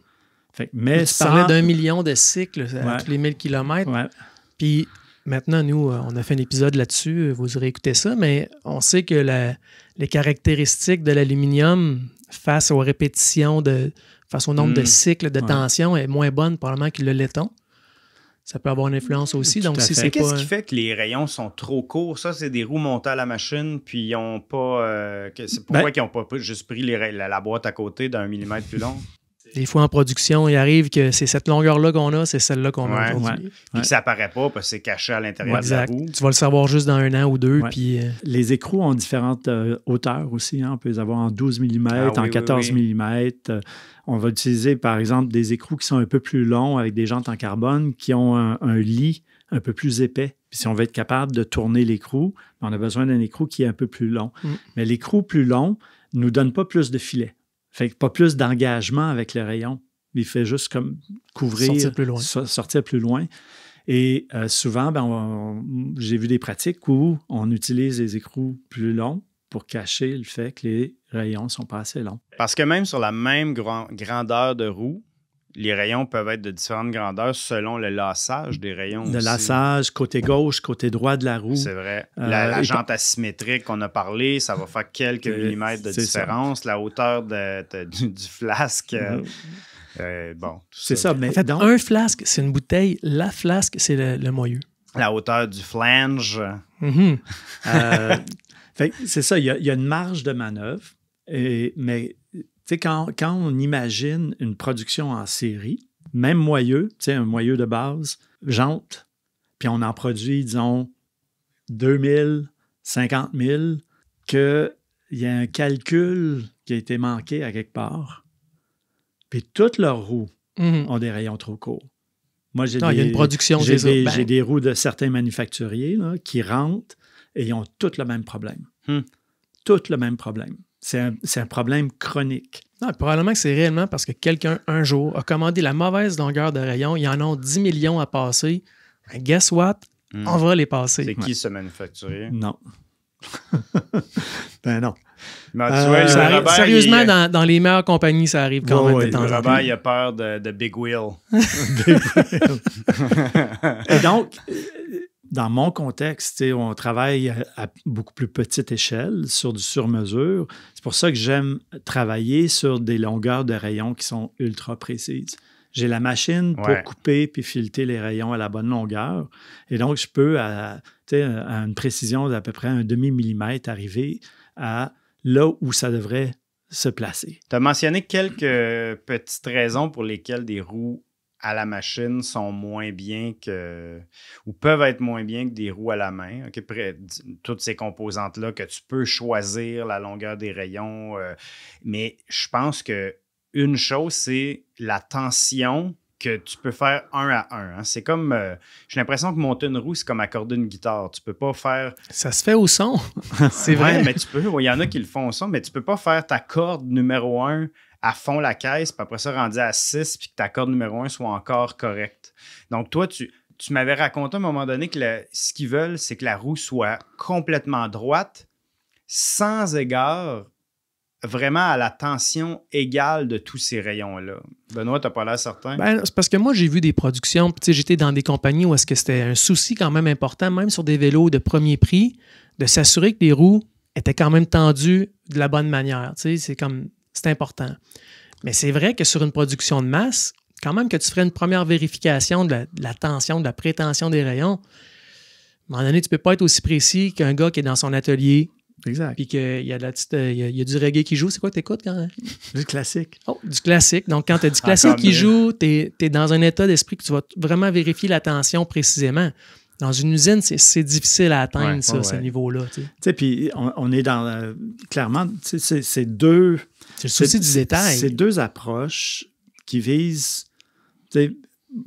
Fait, mais, d'un million de cycles à tous les 1000 kilomètres. Puis maintenant, nous, euh, on a fait un épisode là-dessus, euh, vous aurez écouté ça, mais on sait que les caractéristiques de l'aluminium face aux répétitions, de, face au nombre de hmm. cycles de tension est moins bonne probablement que le laiton. Ça peut avoir une influence aussi. donc, si c'est Qu'est-ce qui fait que les rayons sont trop courts? Ça, c'est des roues montées à la machine, puis ils n'ont pas. Euh, c'est ben pourquoi ils n'ont pas juste pris la, boîte à côté d'un millimètre plus long? des fois en production, il arrive que c'est cette longueur-là qu'on a, c'est celle-là qu'on a aujourd'hui. Puis ça apparaît pas parce que c'est caché à l'intérieur de la boue. Tu vas le savoir juste dans un an ou deux. Puis, euh, Les écrous ont différentes euh, hauteurs aussi. Hein. On peut les avoir en 12 mm, ah en 14 mm. Euh, on va utiliser par exemple des écrous qui sont un peu plus longs avec des jantes en carbone qui ont un, lit un peu plus épais. si on veut être capable de tourner l'écrou, ben, on a besoin d'un écrou qui est un peu plus long. Mm. Mais l'écrou plus long, nous donne pas plus de filets. Fait pas plus d'engagement avec le rayon. Il fait juste comme couvrir, sortir plus loin. sortir plus loin. Et euh, souvent, ben, j'ai vu des pratiques où on utilise les écrous plus longs pour cacher le fait que les rayons sont pas assez longs. Parce que même sur la même grandeur de roue, les rayons peuvent être de différentes grandeurs selon le lassage des rayons. Le lassage, côté gauche, côté droit de la roue. C'est vrai. Euh, la, jante asymétrique qu'on a parlé, ça va faire quelques euh, millimètres de différence. La hauteur du, flasque. Mhm. Euh, bon, c'est ça. mais en fait, un flasque, c'est une bouteille. La flasque, c'est le, moyeu. La hauteur du flange. Mhm. c'est ça. Il y, a, une marge de manœuvre, et, mais sais, quand, on imagine une production en série, même moyeu, tu sais, un moyeu de base, jante, puis on en produit, disons, 2000, 50 000, qu'il y a un calcul qui a été manqué à quelque part. Puis toutes leurs roues mhm. ont des rayons trop courts. Moi, j'ai ah, des, ben. j'ai des, roues de certains manufacturiers qui rentrent et ils ont tout le même problème. Hmm. tout le même problème. C'est un, problème chronique. Non, probablement que c'est réellement parce que quelqu'un, un jour, a commandé la mauvaise longueur de rayon. Ils en ont 10 millions à passer. Ben, guess what? Hmm. On va les passer. C'est qui se Non. ben non. sérieusement, dans, les meilleures compagnies, ça arrive quand même oui, il a peur de, Big Big Wheel. Et donc, euh, dans mon contexte, on travaille à, beaucoup plus petite échelle, sur du sur-mesure. C'est pour ça que j'aime travailler sur des longueurs de rayons qui sont ultra précises. J'ai la machine pour couper puis filter les rayons à la bonne longueur. Et donc, je peux, à, à une précision d'à peu près un demi-millimètre, arriver à là où ça devrait se placer. Tu as mentionné quelques petites raisons pour lesquelles des roues à la machine sont moins bien que, ou peuvent être moins bien que des roues à la main. toutes ces composantes-là que tu peux choisir, la longueur des rayons. Euh, mais je pense que une chose, c'est la tension que tu peux faire un à un. Hein. C'est comme. Euh, j'ai l'impression que monter une roue, c'est comme accorder une guitare. Tu peux pas faire. Ça se fait au son. c'est vrai. mais tu peux. Il y en a qui le font au son, mais tu peux pas faire ta corde numéro un à fond la caisse, puis après ça, rendu à 6, puis que ta corde numéro 1 soit encore correcte. Donc, toi, tu, tu m'avais raconté à un moment donné que ce qu'ils veulent, c'est que la roue soit complètement droite, sans égard, vraiment à la tension égale de tous ces rayons-là. Benoît, t'as pas l'air certain? Ben, c'est parce que moi, j'ai vu des productions, j'étais dans des compagnies où est-ce que c'était un souci quand même important, même sur des vélos de premier prix, de s'assurer que les roues étaient quand même tendues de la bonne manière. C'est comme c'est important. Mais c'est vrai que sur une production de masse, quand même que tu ferais une première vérification de la, tension, de la prétention des rayons, à un moment donné, tu ne peux pas être aussi précis qu'un gars qui est dans son atelier. Exact. Puis qu'il y a la euh, y, a, du reggae qui joue. C'est quoi que tu écoutes quand Du classique. Oh, du classique. Donc, quand tu as du ah, classique qui joue, tu es, dans un état d'esprit que tu vas vraiment vérifier la tension précisément. Dans une usine, c'est difficile à atteindre ça, ce niveau-là. Tu sais, puis on, est dans. Euh, clairement, c'est deux. C'est le souci du C'est deux approches qui visent.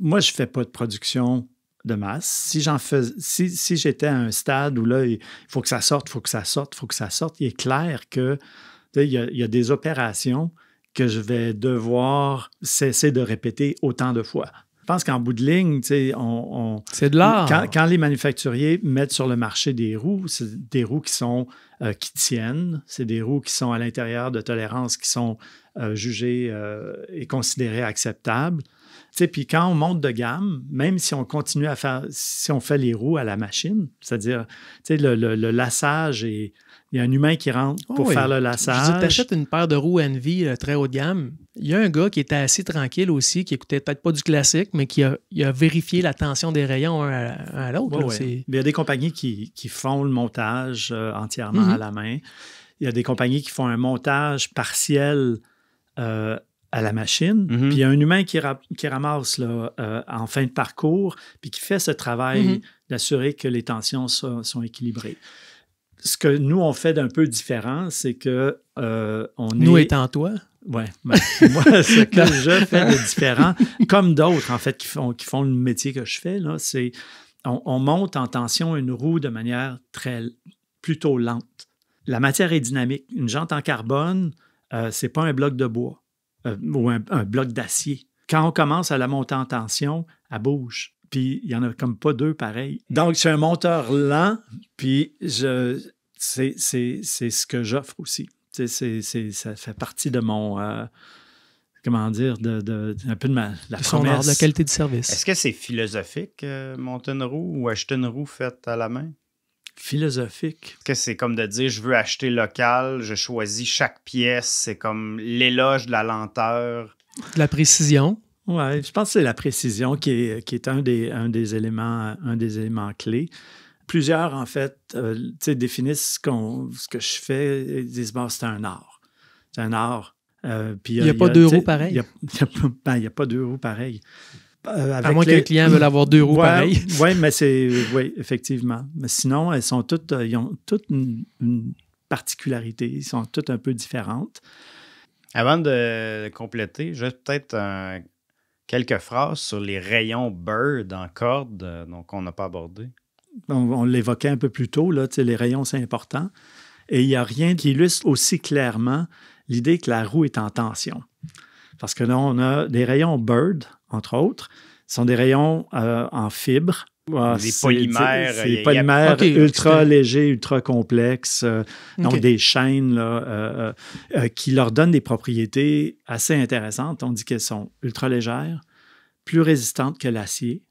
Moi, je ne fais pas de production de masse. Si j'en fais, si, j'étais à un stade où là, il faut que ça sorte, il faut que ça sorte, il faut que ça sorte, il est clair que il y, a, des opérations que je vais devoir cesser de répéter autant de fois pense qu'en bout de ligne, c'est de l'art. Quand, les manufacturiers mettent sur le marché des roues, c'est des roues qui sont euh, qui tiennent, c'est des roues qui sont à l'intérieur de tolérances qui sont euh, jugées euh, et considérées acceptables. Puis quand on monte de gamme, même si on continue à faire, si on fait les roues à la machine, c'est-à-dire le, le lassage et il y a un humain qui rentre pour oh faire le lassage. Tu achètes une paire de roues Envy euh, très haut de gamme. Il y a un gars qui était assez tranquille aussi, qui écoutait peut-être pas du classique, mais qui a, vérifié la tension des rayons un à, l'autre. Il y a des compagnies qui, font le montage euh, entièrement mm-hmm. à la main. Il y a des compagnies qui font un montage partiel euh, à la machine. Mm-hmm. Puis il y a un humain qui, ramasse en fin de parcours, puis qui fait ce travail mm-hmm. d'assurer que les tensions sont équilibrées ce que nous, on fait d'un peu différent, c'est que euh, on nous est... étant toi? Oui. Ben, moi, ce que je fais de différent, comme d'autres, en fait, qui font, qui font le métier que je fais, c'est on, monte en tension une roue de manière très, plutôt lente. La matière est dynamique. Une jante en carbone, euh, c'est ce n'est pas un bloc de bois euh, ou un, un bloc d'acier. Quand on commence à la monter en tension, elle bouge puis il n'y en a comme pas deux pareils. Donc, c'est un monteur lent, puis je, c'est, c'est, ce que j'offre aussi. ça fait partie de mon. Euh, comment dire, de, de, un peu de ma, la Son qualité de service. Est-ce que c'est philosophique, une euh, roue ou acheter une roue faite à la main? Philosophique. Est-ce que c'est comme de dire, je veux acheter local, je choisis chaque pièce, c'est comme l'éloge de la lenteur. De la précision. Oui, je pense que c'est la précision qui est, qui est un, des, un, des éléments, un des éléments clés. Plusieurs, en fait, euh, définissent ce, qu'on ce, que je fais et disent c'est un art. C'est un art. Euh, puis, il n'y euh, ben, a, pas deux roues pareilles. Il n'y a, pas deux roues pareilles. à moins les... client veuille avoir deux roues pareilles. oui, mais c'est. Oui, effectivement. Mais sinon, elles sont toutes. Ils ont toutes une, particularité. Ils sont toutes un peu différentes. Avant de compléter, juste peut-être un quelques phrases sur les rayons Bird en corde, qu'on euh, on n'a pas abordé. On, l'évoquait un peu plus tôt, là, les rayons, c'est important. Et il n'y a rien qui illustre aussi clairement l'idée que la roue est en tension. Parce que là, on a des rayons Bird, entre autres, sont des rayons euh, en fibre des polymères. ultra légers, ultra complexes, euh, donc des chaînes euh, euh, qui leur donnent des propriétés assez intéressantes. On dit qu'elles sont ultra légères, plus résistantes que l'acier.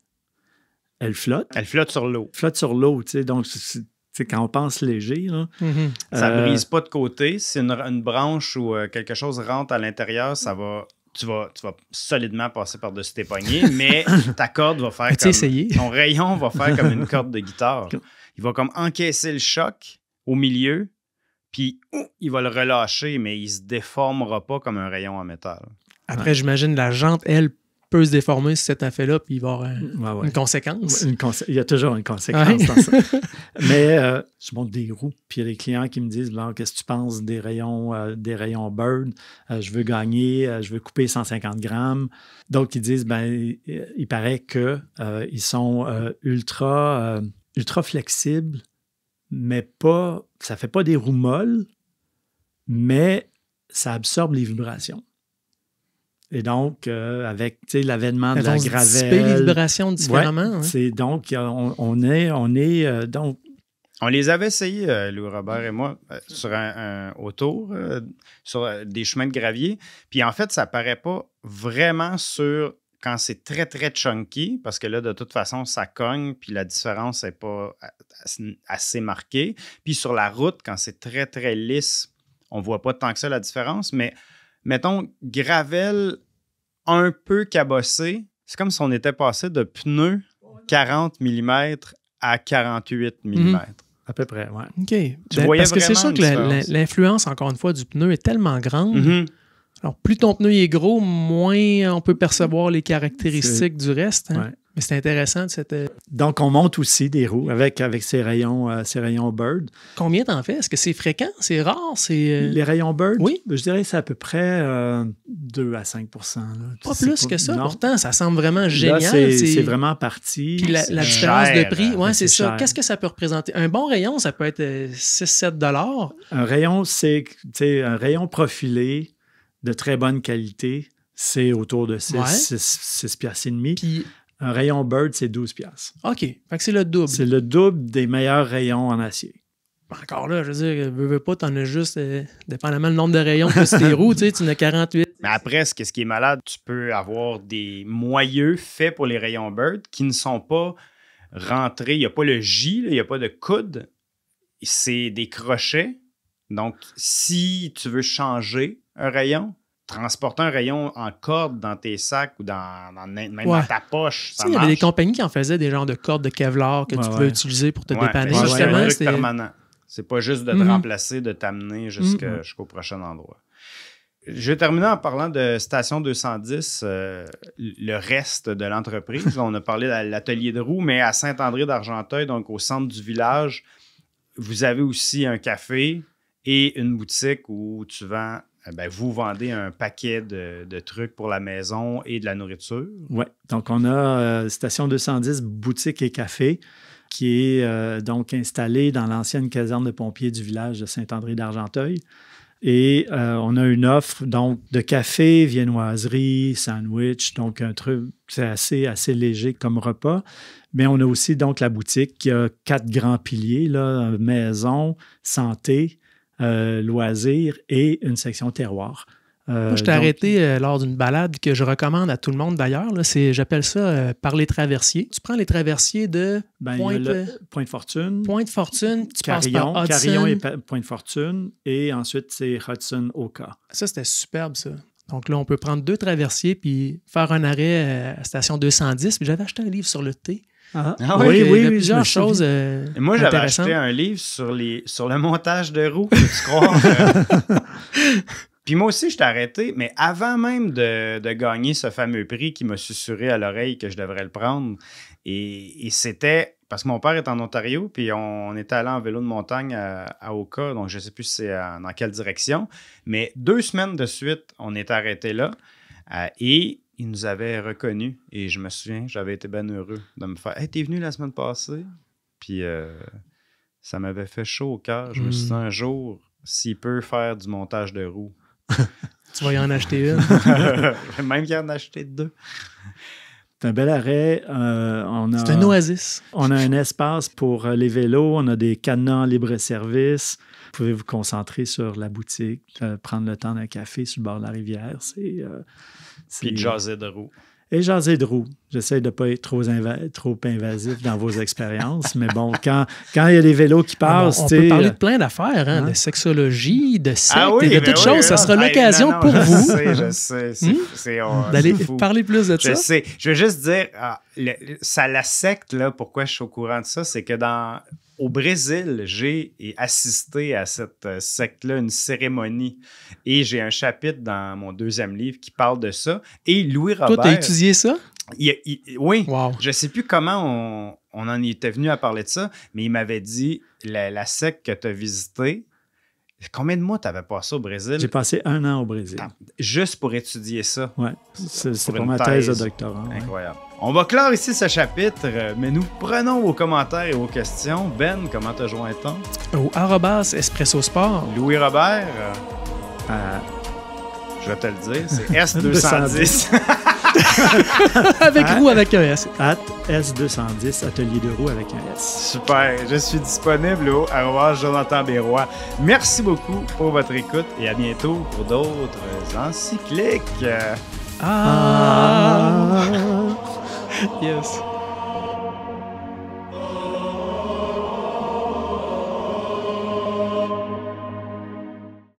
Elles flottent. Elles flottent sur l'eau. Flottent sur l'eau, tu sais. Donc, quand on pense léger. Mm-hmm. Ça ne brise pas de côté. Si une branche ou quelque chose rentre à l'intérieur, ça va tu vas, tu solidement passer par-dessus tes poignets, mais ta corde va faire comme. Essayé? Ton rayon va faire comme une corde de guitare. Il va comme encaisser le choc au milieu, puis il va le relâcher, mais il se déformera pas comme un rayon en métal. Après, j'imagine la jante, elle, peut se déformer cet effet-là, puis il va avoir une conséquence. il y a toujours une conséquence dans ça. Mais euh, je monte des roues, puis il y a des clients qui me disent qu'est-ce que tu penses des rayons, euh, des rayons Bird euh, Je veux gagner, je veux couper 150 grammes. Donc, ils disent ben, il, paraît qu'ils ils sont ultra, ultra flexibles, mais pas, ça ne fait pas des roues molles, mais ça absorbe les vibrations. Et donc, euh, avec l'avènement de la gravelle. les vibrations différemment. Hein. C'est donc, on, est, on est euh, donc. On les avait essayés, euh, Louis Robert et moi, sur un, autour, sur des chemins de gravier. Puis en fait, ça paraît pas vraiment sur quand c'est très, très chunky, parce que là, de toute façon, ça cogne, puis la différence n'est pas assez marquée. Puis sur la route, quand c'est très, très lisse, on voit pas tant que ça la différence, mais mettons, gravel un peu cabossé, c'est comme si on était passé de pneus 40 mm à 48 mm. À peu près, oui. OK. Tu ben, parce que c'est sûr que l'influence, encore une fois, du pneu est tellement grande. Mhm. Alors, plus ton pneu est gros, moins on peut percevoir les caractéristiques du reste. Hein. Mais c'est intéressant. Cette... Euh, Donc, on monte aussi des roues avec, avec ces, rayons, euh, ces rayons Bird. Combien t'en fais? Est-ce que c'est fréquent? C'est rare? C'est, euh, Les rayons Bird? Oui. Je dirais que c'est à peu près 2 à 5 Pas plus que ça. Pourtant, ça semble vraiment génial. c'est, vraiment parti. Puis la, différence de prix, hein. ouais, c'est, ça. Qu'est-ce que ça peut représenter? Un bon rayon, ça peut être 6-7 Un rayon, c'est un rayon profilé de très bonne qualité c'est autour de 6, 6, piastres Puis un rayon Bird, c'est 12 pièces. OK. c'est le double. C'est le double des meilleurs rayons en acier. Ben, encore là, je veux dire, veux, veux pas, t'en as juste, euh, dépendamment le nombre de rayons plus tes roues, tu sais, tu en as 48. Mais après, ce, ce qui est malade, tu peux avoir des moyeux faits pour les rayons Bird qui ne sont pas rentrés. Il n'y a pas le J, il n'y a pas de coude. C'est des crochets. Donc, si tu veux changer un rayon, transporter un rayon en corde dans tes sacs ou dans, même dans ta poche. Ça il y avait des compagnies qui en faisaient des genres de cordes de Kevlar que tu pouvais utiliser pour te dépanner. c'est un truc permanent. C'est pas juste de te mhm. remplacer, de t'amener mhm. jusqu'au prochain endroit. Je vais terminer en parlant de Station 210, euh, le reste de l'entreprise. On a parlé de l'atelier de roue, mais à Saint-André d'Argenteuil, donc au centre du village, vous avez aussi un café et une boutique où tu vends euh, ben, vous vendez un paquet de, trucs pour la maison et de la nourriture. Oui, donc on a euh, Station 210 Boutique et Café qui est euh, donc installée dans l'ancienne caserne de pompiers du village de Saint-André d'Argenteuil. Et on a une offre de café, viennoiserie, sandwich, donc un truc c'est assez assez léger comme repas. Mais on a aussi donc la boutique qui a quatre grands piliers là, maison, santé, euh, loisirs et une section terroir. Euh, je t'ai arrêté euh, lors d'une balade que je recommande à tout le monde d'ailleurs. J'appelle ça par les traversiers. Tu prends les traversiers de ben, pointe, point Fortune. Point Fortune, tu Carillon, et pointe Fortune. Et ensuite, c'est Hudson-Oka. Ça, c'était superbe, ça. Donc là, on peut prendre deux traversiers puis faire un arrêt à station 210. J'avais acheté un livre sur le thé. Ah. Ah, ah, oui, oui, oui, plusieurs choses. Euh, moi, j'avais acheté un livre sur, les, sur le montage de roues, tu crois? Puis moi aussi, j'étais arrêté, mais avant même de, gagner ce fameux prix qui m'a susurré à l'oreille que je devrais le prendre, et, c'était parce que mon père est en Ontario, puis on, était allé en vélo de montagne à, Oka, donc je ne sais plus c'est dans quelle direction, mais deux semaines de suite, on est arrêté là, euh, et il nous avait reconnus et je me souviens, j'avais été bien heureux de me faire Hey, t'es venu la semaine passée? Puis euh, ça m'avait fait chaud au cœur. Je me suis dit hmm. un jour, s'il peut faire du montage de roues. tu vas y en acheter une. Même qu'il en a deux. C'est un bel arrêt. Euh, c'est un oasis. On a un espace pour euh, les vélos, on a des cadenas libre-service. Vous pouvez vous concentrer sur la boutique, euh, prendre le temps d'un café sur le bord de la rivière. C'est, euh, jaser de roue. Et jaser de roue. J'essaie de ne pas être trop, invasif dans vos expériences, mais bon, quand, quand il y a des vélos qui ah passent. on peut parler de euh, plein d'affaires, hein, de hein? sexologie, de secte ah de toutes choses. ça ah, sera l'occasion pour je vous. je sais, hmm? D'aller parler plus de je ça. Sais. Je veux juste dire, ça, la secte, là, pourquoi je suis au courant de ça, c'est que dans au Brésil, j'ai assisté à cette euh, secte-là, une cérémonie. Et j'ai un chapitre dans mon deuxième livre qui parle de ça. Et Louis Robert. Toi, as étudié ça? oui, wow. je sais plus comment on, en était venu à parler de ça, mais il m'avait dit la, sec que tu as visitée, Combien de mois tu avais passé au Brésil? J'ai passé un an au Brésil. Ah, juste pour étudier ça. Oui, c'est pour, ma thèse, de doctorat. Incroyable. On va clore ici ce chapitre, euh, mais nous prenons vos commentaires et vos questions. Ben, comment te joint-on? Au arrobas Espresso Sport. Louis Robert. Euh, je vais te le dire, c'est S210. avec roue avec un S. At S210, atelier de roue avec un S. Super. Je suis disponible au revoir Jonathan Bérois. Merci beaucoup pour votre écoute et à bientôt pour d'autres encycliques. ah. ah! yes.